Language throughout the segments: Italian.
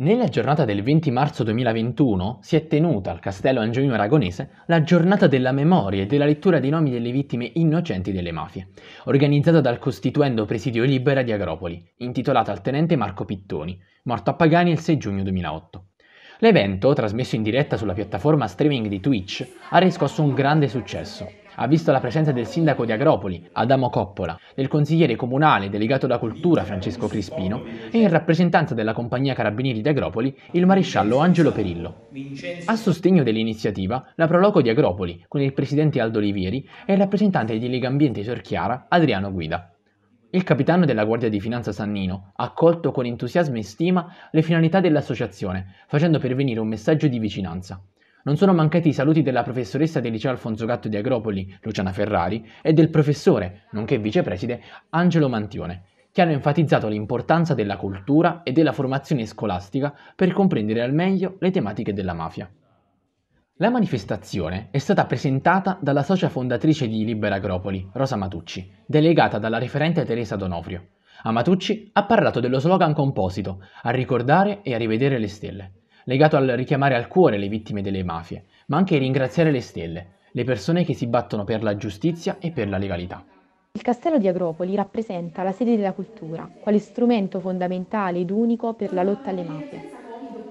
Nella giornata del 20 marzo 2021 si è tenuta al Castello Angioino Aragonese la giornata della memoria e della lettura dei nomi delle vittime innocenti delle mafie, organizzata dal costituendo Presidio Libera di Agropoli, intitolata al tenente Marco Pittoni, morto a Pagani il 6 giugno 2008. L'evento, trasmesso in diretta sulla piattaforma streaming di Twitch, ha riscosso un grande successo ha visto la presenza del sindaco di Agropoli, Adamo Coppola, del consigliere comunale delegato alla cultura Francesco Crispino e in rappresentanza della compagnia Carabinieri di Agropoli il maresciallo Angelo Perillo. A sostegno dell'iniziativa la proloco di Agropoli con il presidente Aldo Olivieri e il rappresentante di Lega Ambiente Sorchiara Adriano Guida. Il capitano della Guardia di Finanza Sannino ha accolto con entusiasmo e stima le finalità dell'associazione, facendo pervenire un messaggio di vicinanza. Non sono mancati i saluti della professoressa del liceo Alfonso Gatto di Agropoli, Luciana Ferrari, e del professore, nonché vicepreside, Angelo Mantione, che hanno enfatizzato l'importanza della cultura e della formazione scolastica per comprendere al meglio le tematiche della mafia. La manifestazione è stata presentata dalla socia fondatrice di Libera Agropoli, Rosa Matucci, delegata dalla referente Teresa Donofrio. Amatucci ha parlato dello slogan composito, a ricordare e a rivedere le stelle, legato al richiamare al cuore le vittime delle mafie, ma anche ringraziare le stelle, le persone che si battono per la giustizia e per la legalità. Il castello di Agropoli rappresenta la sede della cultura, quale strumento fondamentale ed unico per la lotta alle mafie.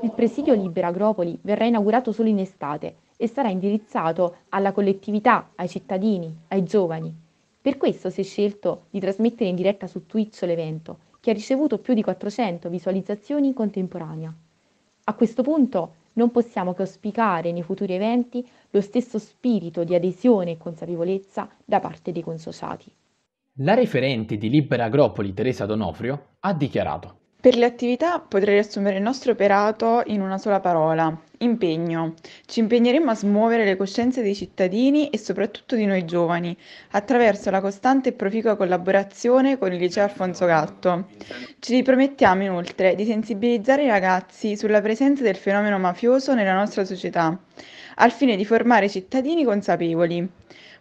Il presidio Libera Agropoli verrà inaugurato solo in estate e sarà indirizzato alla collettività, ai cittadini, ai giovani. Per questo si è scelto di trasmettere in diretta su Twitch l'evento, che ha ricevuto più di 400 visualizzazioni in contemporanea. A questo punto non possiamo che auspicare nei futuri eventi lo stesso spirito di adesione e consapevolezza da parte dei consociati. La referente di Libera Agropoli Teresa Donofrio ha dichiarato per le attività potrei riassumere il nostro operato in una sola parola, impegno. Ci impegneremo a smuovere le coscienze dei cittadini e soprattutto di noi giovani, attraverso la costante e proficua collaborazione con il liceo Alfonso Gatto. Ci ripromettiamo inoltre di sensibilizzare i ragazzi sulla presenza del fenomeno mafioso nella nostra società, al fine di formare cittadini consapevoli.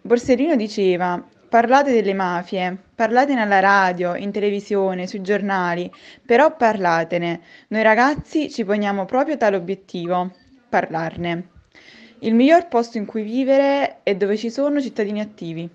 Borsellino diceva Parlate delle mafie, parlatene alla radio, in televisione, sui giornali, però parlatene. Noi ragazzi ci poniamo proprio tale obiettivo, parlarne. Il miglior posto in cui vivere è dove ci sono cittadini attivi.